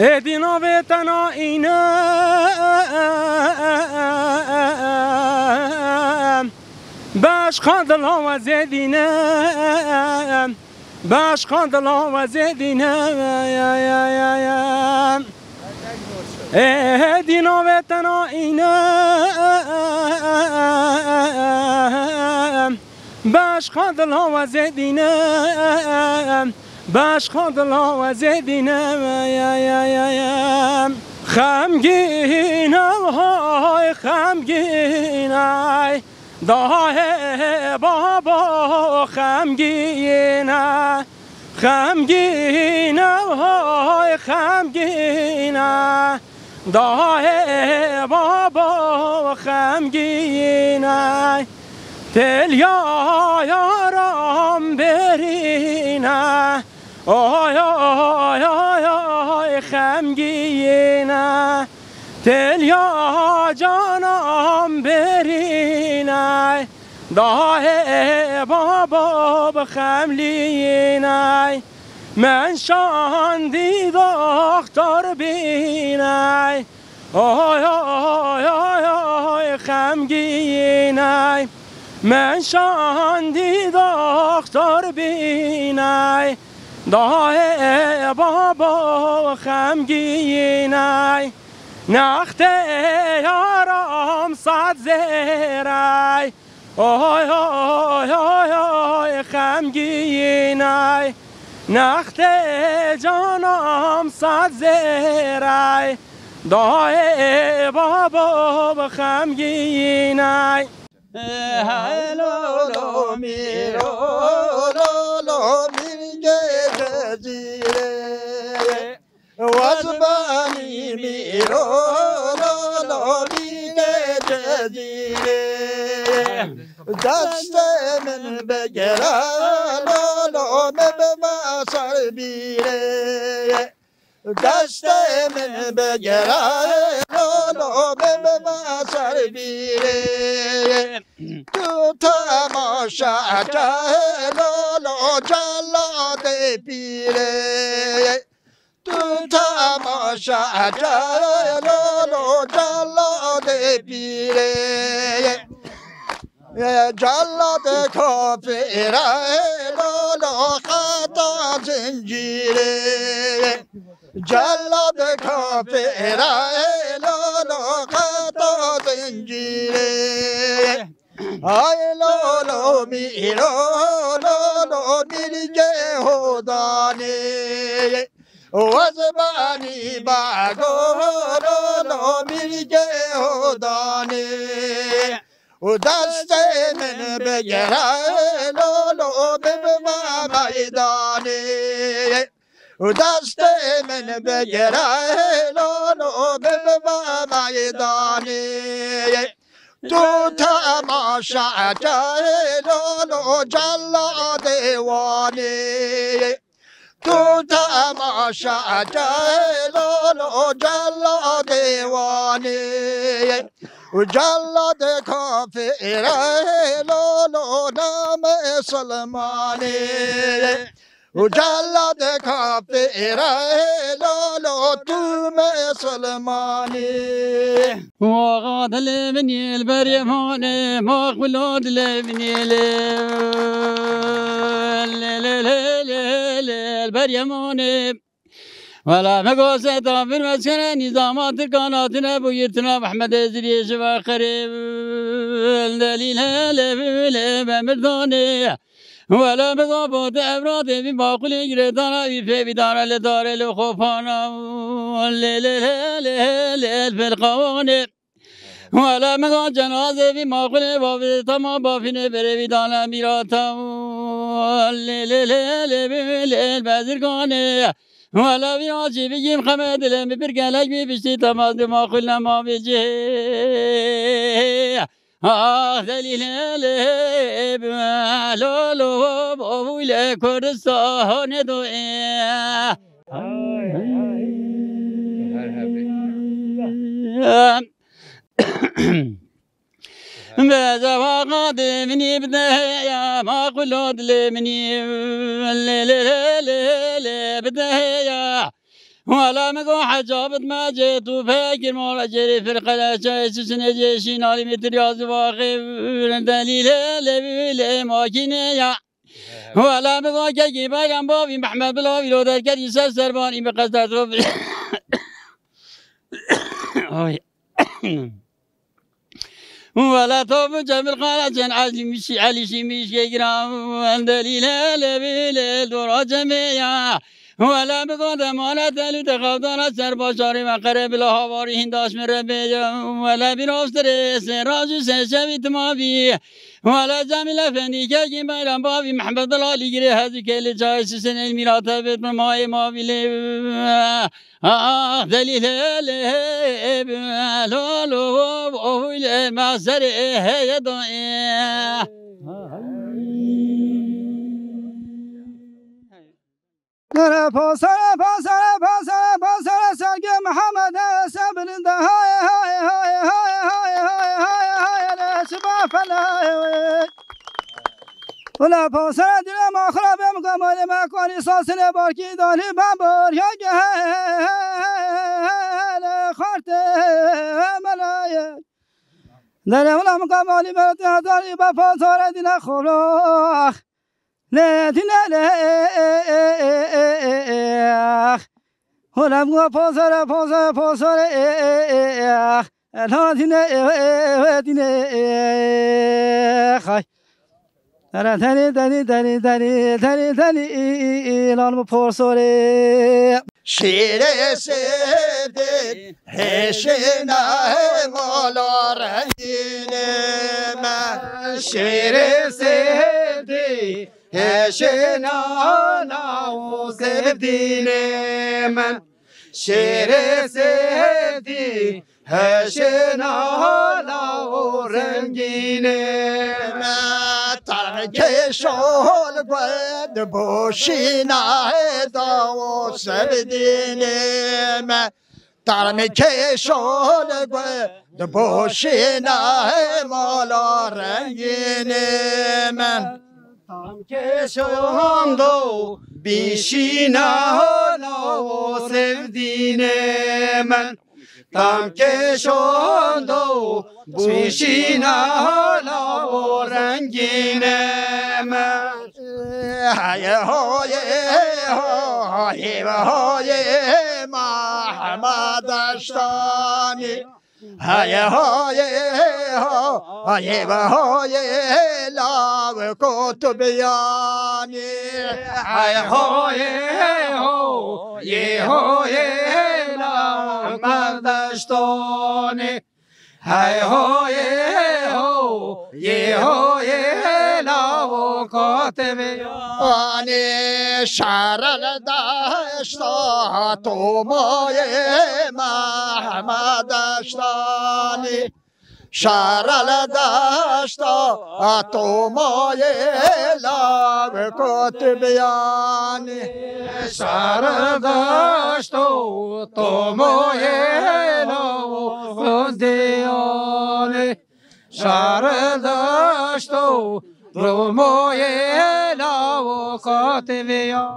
دینا به تنا اینه باش خاندل و زدینه باش خاندل و زدینه دینا به تنا اینه باش خاندل و زدینه باش خود الله بینم خمگینم های خمگینای داه بابا خمگینه خمگینم های خمگینه داه بابا خمگینه تل یارم برینه آهای آهای آهای آهای خمگینه دل یا جانم برینه داه بابا بخملینه من شاندی دختر بینه آهای آهای آهای آهای خمگینه من شاندی دختر بینه داه بابا خمگینای نخت یارم صد زیرای آی آی آی آی خمگینای نخت جانم صد زیرای دای بابا خمگینای هلو میرو جيلي واسباني ميرونو بيك جزيلي دست من بجرانو مبما صربيلي دست من بجرانو آلام سر بیره تو تماشا جلالا جلاد پیره تو تماشا جلالا جلاد پیره جلاد کافره لالا خطا زنجیره جلد كفيرا إلى قطو زنجيري آي لولو ميرو لولو ميرجي هداني وزباني باغو لولو ميرجي هداني ودست من بجرا لولو بما ميداني دست من بگیر لولو بالبابای دانی تو تماشا لولو جلا دیوانی تو تماشا لولو جلا دیوانی جلد کافر لولو نام سلمانی उजाला देखा तेरा لولو توم سلماني وغاد لمني البريماني مغلود لمني البريماني ولا مقوس من مسكنة نظامات قناتنا بويرتنا محمد ازريش وقريب دليل هلا بلا مرداني ولا بضابط افراد بی باقل گره دانا بی فی بی دانا لدار لخوفانا لیل فرقوانه ولا مگا جنازه بی ماقل بافی تما بافینه بره بی دانا میراتا لیل بزرگانه ولا بی آجی بگیم خمه دلم بی برگلک بی بشتی تماز بی ماقل نما بی جه آه دلیل لب لالو بول کردستان دو بزواقات مني بده يا ما قلود لمني للللل بده يا ولا مگو حجابت ما جه تو فکر مال جری فرق لچه سسن جشی نالی متریاز واقع دلیل لبیل ماکینه یا ولا مگو که گی بایرم باوی محمد بلاوی رو در کردی سر سربانی به قصد اطراف آی ولا طوب جمل خالتين عزيم شي علي شي مش يجرام واندليل لبيل دورا جميع ولا بقدم ولا تلو تخوضنا سر باشاري وقرب لهواري هنداش من ربي ولا براستري سراج سشبت ما بي ولا جميل فندي كي ميران بابي محمد الله يجري هذه كل جاي سن الميرات بيت ما ما بي آه دليل لو لو أهل ما زر إيه ها سر پاسر پاسر پاسر پاسر سرگ محمد های های های های های های های پاسر دل ما خراب مکانی بارکی دانی بمبر یا گه دره اون هم کمالی برد نداری با فازار دین خوراخ نه دین نه اخ هنم گوه فازار فازار فازار اخ نه دین اخ دین اخ دره دنی دنی دنی دنی دنی دنی ایلان با پرسوره شیر سید هشنا مولا رنگین من شیر سید هشنا نو سبدین من شیر سید هشنا نو رنگین من کشال گود بوشینه دا و سردینم ترم کشال گود بوشینه مالا رنگینم ترم کشال دو بیشینه و سردینم ترم کشال دو bu Buşina hala o rengine mer. Hay hay hay hay mahmadaştani. Hay hay hay hay lav kutubiyani. Hay hay hay hay lav mahmadaştani. Hey ho, yeah ho, yeah ho, yeah la wo kotebe. Ani şaral daşta tumoye mahmadaştani. شارل داشتا تو مایه لب کت بیانی شارل داشتا تو مایه شاردشت و رومای لاو کاتبیا